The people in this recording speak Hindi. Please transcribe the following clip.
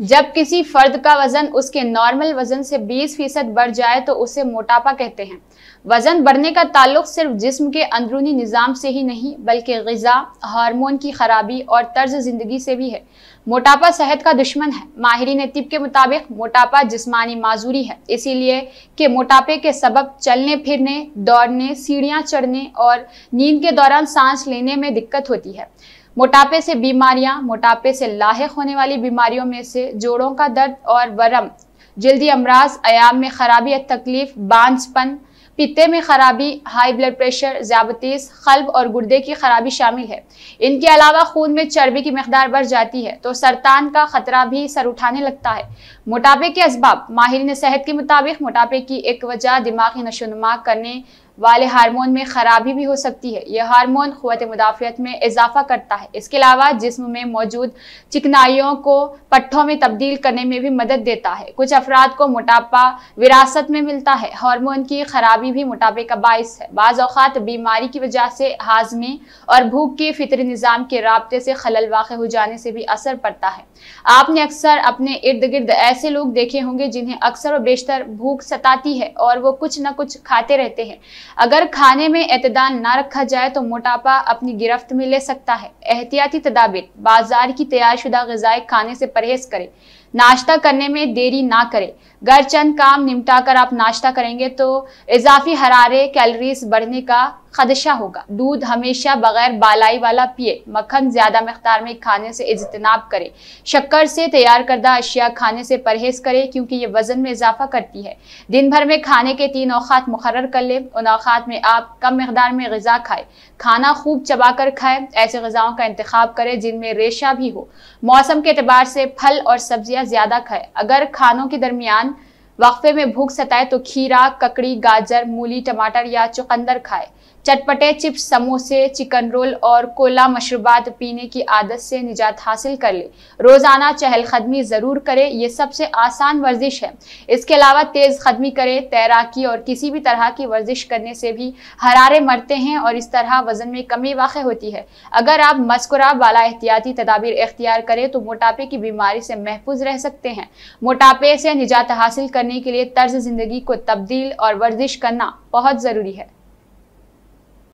जब किसी फर्द का वजन उसके नॉर्मल वजन से 20 फीसद बढ़ जाए तो उसे मोटापा कहते हैं वजन बढ़ने का ताल्लुक सिर्फ जिस्म के अंदरूनी निज़ाम से ही नहीं बल्कि गज़ा हार्मोन की खराबी और तर्ज ज़िंदगी से भी है मोटापा सेहत का दुश्मन है माहरीन तिब के मुताबिक मोटापा जिस्मानी माजूरी है इसीलिए कि मोटापे के सबब चलने फिरने दौड़ने सीढ़ियाँ चढ़ने और नींद के दौरान सांस लेने में दिक्कत होती है मोटापे से बीमारियां मोटापे से लाक होने वाली बीमारियों में से जोड़ों का दर्द और वरम जल्दी अमराज आयाम में खराबी या तकलीफ बांझपन पित्ते में खराबी हाई ब्लड प्रेशर ज़्याबतीस खल्ब और गुर्दे की खराबी शामिल है इनके अलावा खून में चर्बी की मकदार बढ़ जाती है तो सरतान का खतरा भी सर उठाने लगता है मोटापे के इसबाब माहरीन सेहत के मुताबिक मोटापे की एक वजह दिमागी नशोनुमा करने वाले हार्मोन में ख़राबी भी हो सकती है यह हार्मोन क़वत मुदाफ़ियत में इजाफा करता है इसके अलावा जिसम में मौजूद चिकनाइयों को पट्ठों में तब्दील करने में भी मदद देता है कुछ अफराद को मोटापा विरासत में मिलता है हार्मोन की ख़राबी भी मोटापे का बायस है बाज़ात बीमारी की वजह से हाजमे और भूख के फितरी निज़ाम के रबते से खलल वाक़ हो जाने से भी असर पड़ता है आपने अक्सर अपने इर्द गिर्द ऐसे लोग देखे होंगे जिन्हें अक्सर और बेशतर भूख सताती है और वो कुछ ना कुछ खाते रहते हैं अगर खाने में एतदान ना रखा जाए तो मोटापा अपनी गिरफ्त में ले सकता है एहतियाती तदाबीर बाजार की तैयारशुदा गजाए खाने से परहेज करें नाश्ता करने में देरी ना करें घर चंद काम निपटाकर आप नाश्ता करेंगे तो इजाफी हरारे कैलोरीज बढ़ने का खदशा होगा दूध हमेशा बगैर बालाई वाला पिए मक्खन ज़्यादा मकदार में खाने से इजतनाब करें शक्कर से तैयार करदा अशिया खाने से परहेज करें क्योंकि ये वज़न में इजाफा करती है दिन भर में खाने के तीन औकात मुकर कर लें उन औकात में आप कम मकदार में गज़ा खाए खाना खूब चबा कर खाएं ऐसे गज़ाओं का इंतखब करें जिनमें रेशा भी हो मौसम के अतबार से फल और सब्ज़ियाँ ज़्यादा खाएं अगर खानों के दरमियान वक्फे में भूख सताए तो खीरा ककड़ी गाजर मूली टमाटर या चुकंदर खाए चटपटे चिप्स समोसे चिकन रोल और कोला मशरूबात पीने की आदत से निजात हासिल कर ले रोज़ाना चहल कदमी ज़रूर करें यह सबसे आसान वर्जिश है इसके अलावा तेज़ कदमी करें तैराकी और किसी भी तरह की वर्जिश करने से भी हरारे मरते हैं और इस तरह वज़न में कमी वाक़ होती है अगर आप मस्कुरा वाला एहतियाती तदाबीर इख्तियार करें तो मोटापे की बीमारी से महफूज रह सकते हैं मोटापे से निजात हासिल करने के लिए तर्ज ज़िंदगी को तब्दील और वर्जिश करना बहुत ज़रूरी है